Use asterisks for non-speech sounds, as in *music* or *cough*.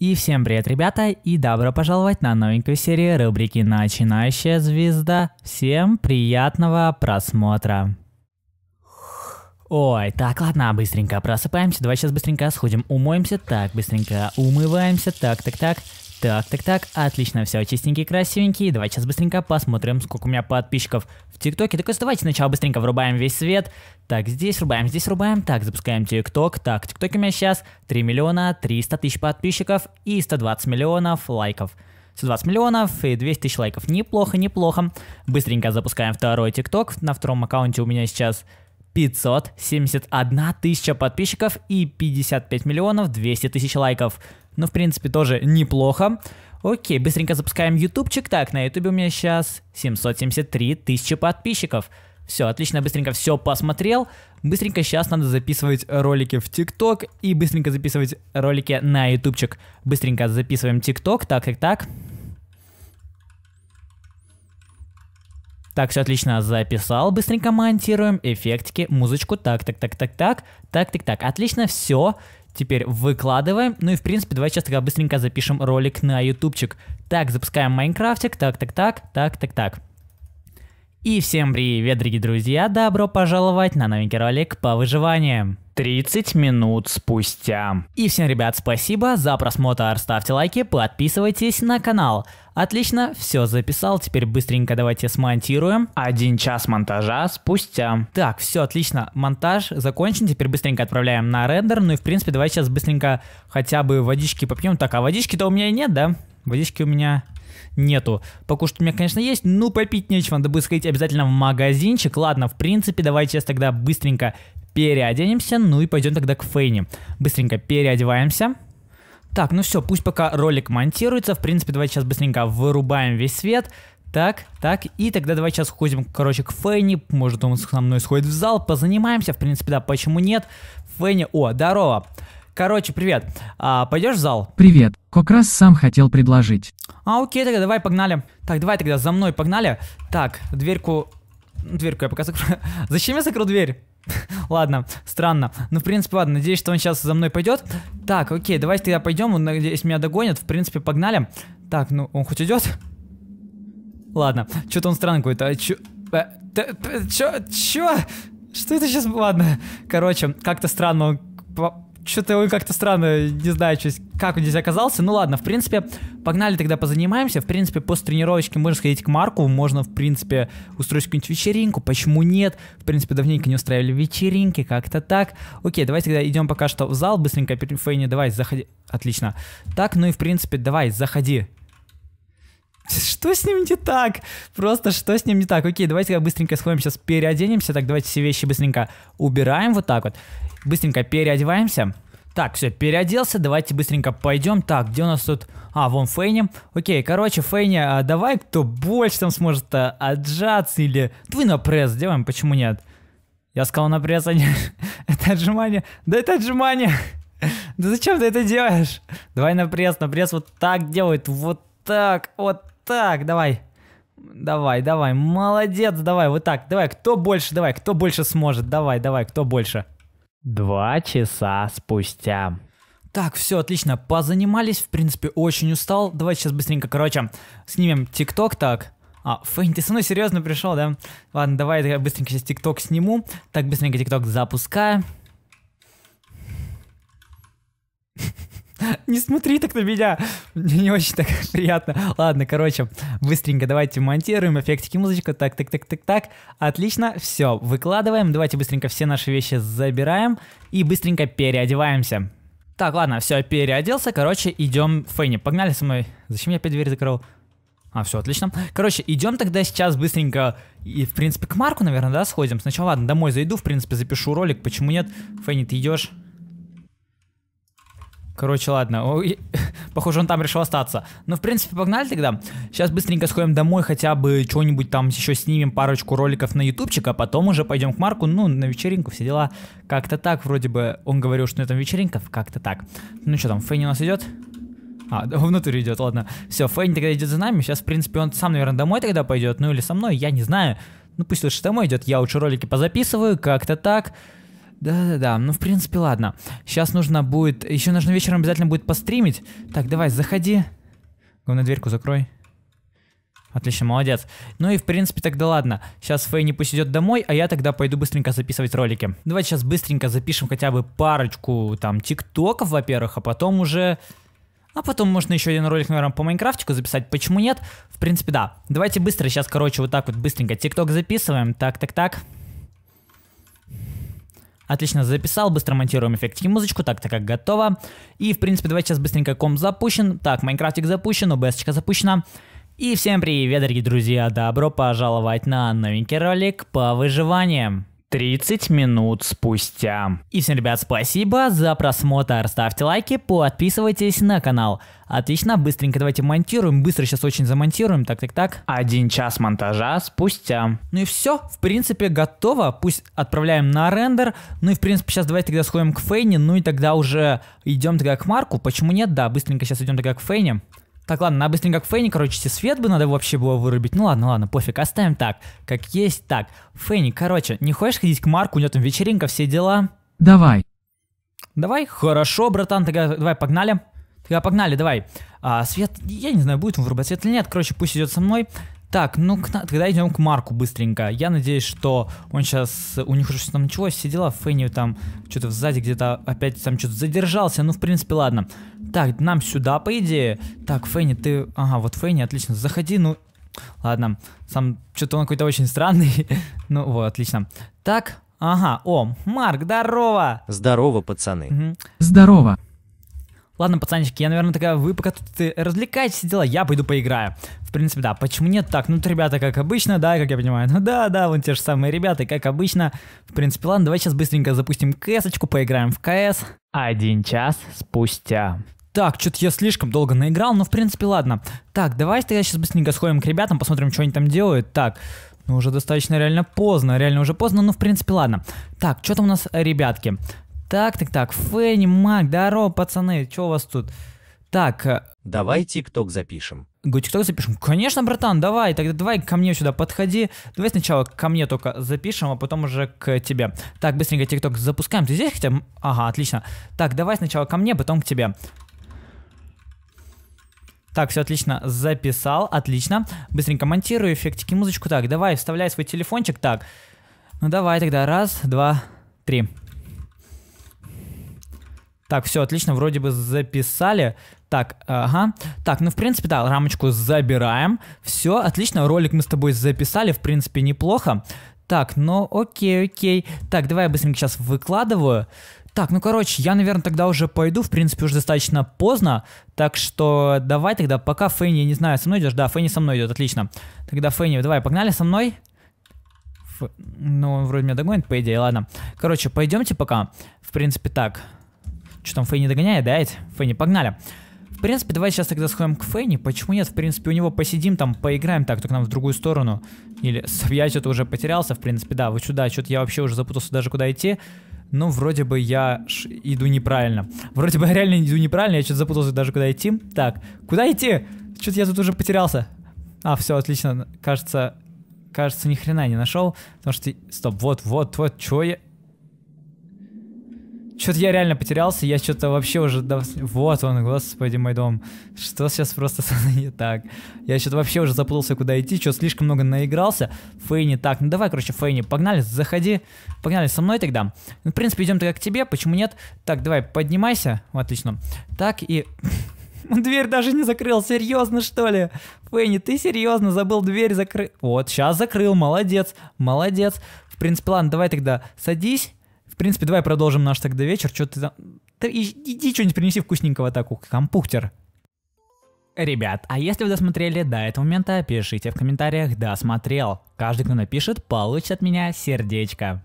И всем привет, ребята, и добро пожаловать на новенькую серию рубрики «Начинающая звезда». Всем приятного просмотра. Ой, так, ладно, быстренько просыпаемся, давай сейчас быстренько сходим, умоемся, так, быстренько умываемся, так, так, так. Так, так, так, отлично, все чистенькие, красивенькие. Давай сейчас быстренько посмотрим, сколько у меня подписчиков в ТикТоке. Так, давайте сначала быстренько врубаем весь свет. Так, здесь рубаем, здесь рубаем. Так, запускаем ТикТок. Так, в ТикТоке у меня сейчас 3 миллиона 300 тысяч подписчиков и 120 миллионов лайков. 120 миллионов и 200 тысяч лайков. Неплохо, неплохо. Быстренько запускаем второй ТикТок. На втором аккаунте у меня сейчас 571 тысяча подписчиков и 55 миллионов 200 тысяч лайков. Ну в принципе тоже неплохо. Окей, быстренько запускаем ютубчик. Так, на ютубе у меня сейчас 773 тысячи подписчиков. Все, отлично, быстренько все посмотрел. Быстренько сейчас надо записывать ролики в ТикТок и быстренько записывать ролики на ютубчик. Быстренько записываем ТикТок, так, и так. Так, все отлично, записал, быстренько монтируем, эффектики, музычку, так, так, так, так, так, так, так, так, отлично, все теперь выкладываем. Ну и в принципе, давай сейчас тогда быстренько запишем ролик на ютубчик. Так, запускаем Майнкрафтик, так, так, так, так, так, так. И всем привет, дорогие друзья, добро пожаловать на новенький ролик по выживаниям. 30 минут спустя. И всем, ребят, спасибо за просмотр. Ставьте лайки, подписывайтесь на канал. Отлично, все записал. Теперь быстренько давайте смонтируем. Один час монтажа спустя. Так, все отлично. Монтаж закончен. Теперь быстренько отправляем на рендер. Ну и в принципе, давайте сейчас быстренько хотя бы водички попьем. Так, а водички-то у меня нет, да? Водички у меня нету. Покушать у меня, конечно, есть, но попить нечего. Надо будет сходить обязательно в магазинчик. Ладно, в принципе, давайте сейчас тогда быстренько переоденемся, ну и пойдем тогда к Фейне. Быстренько переодеваемся. Так, ну все, пусть пока ролик монтируется. В принципе, давайте сейчас быстренько вырубаем весь свет. Так, так, и тогда давай сейчас ходим, короче, к Фенни, может он со мной сходит в зал, позанимаемся, в принципе, да, почему нет. Фенни, о, здорово. Короче, привет, а, пойдешь в зал? Привет, как раз сам хотел предложить. А, окей, тогда давай погнали. Так, давай тогда за мной погнали. Так, дверьку, дверьку я пока закрою. *laughs* Зачем я закрыл дверь? *laughs* Ладно, странно. Ну, в принципе, ладно, надеюсь, что он сейчас за мной пойдет. Так, окей, давайте тогда пойдем, он, надеюсь, меня догонит. В принципе, погнали. Так, ну, он хоть идет? Ладно, что-то он странный какой-то. А Чё? Э, чё? Что это сейчас? Ладно. Короче, как-то странно он что-то он как-то странно, не знаю, что, как он здесь оказался. Ну ладно, в принципе, погнали тогда позанимаемся. В принципе, после тренировочки можно сходить к Марку, можно, в принципе, устроить какую-нибудь вечеринку, почему нет? В принципе, давненько не устраивали вечеринки, как-то так. Окей, давай тогда идем пока что в зал, быстренько, Фейни, давай, заходи. Отлично. Так, ну и в принципе, давай, заходи. Что с ним не так? Просто что с ним не так? Окей, давайте быстренько сходим, сейчас переоденемся. Так, давайте все вещи быстренько убираем вот так вот. Быстренько переодеваемся. Так, все, переоделся, давайте быстренько пойдем. Так, где у нас тут... А, вон Фейни. Окей, короче, Фейни, а давай, кто больше там сможет а, отжаться или... Твой на пресс сделаем, почему нет? Я сказал на пресс, а не... *laughs* это отжимание. Да это отжимание. *laughs* да зачем ты это делаешь? Давай на пресс, на пресс вот так делают, вот так, вот так, давай. Давай, давай, молодец, давай, вот так, давай, кто больше, давай, кто больше сможет, давай, давай, кто больше. Два часа спустя. Так, все отлично, позанимались, в принципе, очень устал. Давай сейчас быстренько, короче, снимем тикток так. А, Фэнни, ты со мной серьезно пришел, да? Ладно, давай я быстренько сейчас тикток сниму. Так, быстренько тикток запускаю. *laughs* не смотри так на меня. Мне не очень так *laughs* приятно. Ладно, короче, быстренько давайте монтируем эффектики, музычка. Так, так, так, так, так. Отлично, все, выкладываем. Давайте быстренько все наши вещи забираем и быстренько переодеваемся. Так, ладно, все, переоделся. Короче, идем в Фенни. Погнали со мной. Зачем я опять дверь закрыл? А, все, отлично. Короче, идем тогда сейчас быстренько и, в принципе, к Марку, наверное, да, сходим. Сначала, ладно, домой зайду, в принципе, запишу ролик. Почему нет? Фенни, ты идешь? Короче, ладно. Ой, *laughs* похоже, он там решил остаться. Ну, в принципе, погнали тогда. Сейчас быстренько сходим домой, хотя бы что-нибудь там еще снимем, парочку роликов на ютубчик, а потом уже пойдем к Марку, ну, на вечеринку, все дела. Как-то так, вроде бы, он говорил, что на этом вечеринка, как-то так. Ну, что там, Фенни у нас идет? А, *laughs* внутрь идет, ладно. Все, Фенни тогда идет за нами. Сейчас, в принципе, он сам, наверное, домой тогда пойдет, ну или со мной, я не знаю. Ну пусть лучше домой идет, я лучше ролики позаписываю, как-то так. Да-да-да, ну в принципе ладно. Сейчас нужно будет... Еще нужно вечером обязательно будет постримить. Так, давай, заходи. Главное, дверку закрой. Отлично, молодец. Ну и в принципе тогда ладно. Сейчас не пусть идет домой, а я тогда пойду быстренько записывать ролики. Давайте сейчас быстренько запишем хотя бы парочку там тиктоков, во-первых, а потом уже... А потом можно еще один ролик, наверное, по Майнкрафтику записать. Почему нет? В принципе, да. Давайте быстро сейчас, короче, вот так вот быстренько тикток записываем. Так, так, так. Отлично записал, быстро монтируем эффектики музычку, так, так как готово. И, в принципе, давайте сейчас быстренько ком запущен. Так, Майнкрафтик запущен, обс запущена. И всем привет, дорогие друзья, добро пожаловать на новенький ролик по выживаниям. 30 минут спустя. И всем, ребят, спасибо за просмотр. Ставьте лайки, подписывайтесь на канал. Отлично, быстренько давайте монтируем. Быстро сейчас очень замонтируем. Так, так, так. Один час монтажа спустя. Ну и все, в принципе, готово. Пусть отправляем на рендер. Ну и, в принципе, сейчас давайте тогда сходим к Фейне. Ну и тогда уже идем тогда к Марку. Почему нет? Да, быстренько сейчас идем тогда к Фейне. Так, ладно, надо быстренько к Фенни, короче, все свет бы надо вообще было вырубить. Ну ладно, ладно, пофиг, оставим так, как есть так. Фенни, короче, не хочешь ходить к Марку, у него там вечеринка, все дела? Давай. Давай, хорошо, братан, тогда давай погнали. Тогда погнали, давай. А, свет, я не знаю, будет он вырубать свет или нет, короче, пусть идет со мной. Так, ну к, тогда идем к Марку быстренько. Я надеюсь, что он сейчас... У них уже что-то там началось, все дела. Фенни там что-то сзади где-то опять там что-то задержался. Ну, в принципе, ладно. Так, нам сюда, по идее. Так, Фенни, ты... Ага, вот Фенни, отлично. Заходи, ну... Ладно. Сам что-то он какой-то очень странный. *laughs* ну, вот, отлично. Так, ага. О, Марк, здорово! Здорово, пацаны. Угу. Здорово. Ладно, пацанчики, я, наверное, такая, вы пока тут э, развлекаетесь дела, я пойду поиграю. В принципе, да, почему нет? Так, ну тут ребята, как обычно, да, как я понимаю, ну да, да, вон те же самые ребята, как обычно. В принципе, ладно, давай сейчас быстренько запустим кэсочку, поиграем в КС. Один час спустя. Так, что-то я слишком долго наиграл, но в принципе ладно. Так, давай тогда сейчас быстренько сходим к ребятам, посмотрим, что они там делают. Так, ну уже достаточно реально поздно, реально уже поздно, но ну, в принципе ладно. Так, что там у нас э, ребятки? Так, так, так, Фенни, Мак, здорово, пацаны, что у вас тут? Так. Э, давай ТикТок запишем. Говорю, ТикТок запишем? Конечно, братан, давай, тогда давай ко мне сюда подходи. Давай сначала ко мне только запишем, а потом уже к тебе. Так, быстренько ТикТок запускаем. Ты здесь хотя Ага, отлично. Так, давай сначала ко мне, потом к тебе. Так, все отлично, записал, отлично. Быстренько монтирую эффектики, музычку. Так, давай, вставляй свой телефончик. Так, ну давай тогда, раз, два, три. Так, все, отлично, вроде бы записали. Так, ага. Так, ну, в принципе, да, рамочку забираем. Все, отлично, ролик мы с тобой записали, в принципе, неплохо. Так, ну, окей, окей. Так, давай я быстренько сейчас выкладываю. Так, ну, короче, я, наверное, тогда уже пойду, в принципе, уже достаточно поздно. Так что давай тогда, пока Фенни, не знаю, со мной идешь? Да, Фенни со мной идет, отлично. Тогда Фенни, давай, погнали со мной. Ф... Ну, он вроде меня догонит, по идее, ладно. Короче, пойдемте пока. В принципе, так. Что там Фейни догоняет, да? Фейни, погнали. В принципе, давай сейчас тогда сходим к Фейни. Почему нет? В принципе, у него посидим там, поиграем так, только нам в другую сторону. Или *laughs* я что-то уже потерялся, в принципе, да, вот сюда, что-то я вообще уже запутался даже куда идти. Ну, вроде бы я иду неправильно. Вроде бы я реально иду неправильно, я что-то запутался даже куда идти. Так, куда идти? Что-то я тут уже потерялся. А, все, отлично. Кажется, кажется, ни хрена не нашел. Потому что... Стоп, вот, вот, вот, чего я... Что-то я реально потерялся, я что-то вообще уже... Вот он, господи мой дом. Что сейчас просто со мной не так? Я что-то вообще уже запутался, куда идти, что слишком много наигрался. Фейни, так, ну давай, короче, Фейни, погнали, заходи. Погнали со мной тогда. Ну, в принципе, идем тогда к тебе, почему нет? Так, давай, поднимайся. Ну, отлично. Так, и... *laughs* Дверь даже не закрыл, серьезно что ли? Фенни, ты серьезно забыл дверь закрыть? Вот, сейчас закрыл, молодец, молодец. В принципе, ладно, давай тогда садись принципе, давай продолжим наш тогда вечер. Что ты там... Ты иди что-нибудь принеси вкусненького так, компьютер. Ребят, а если вы досмотрели до этого момента, пишите в комментариях «досмотрел». Каждый, кто напишет, получит от меня сердечко.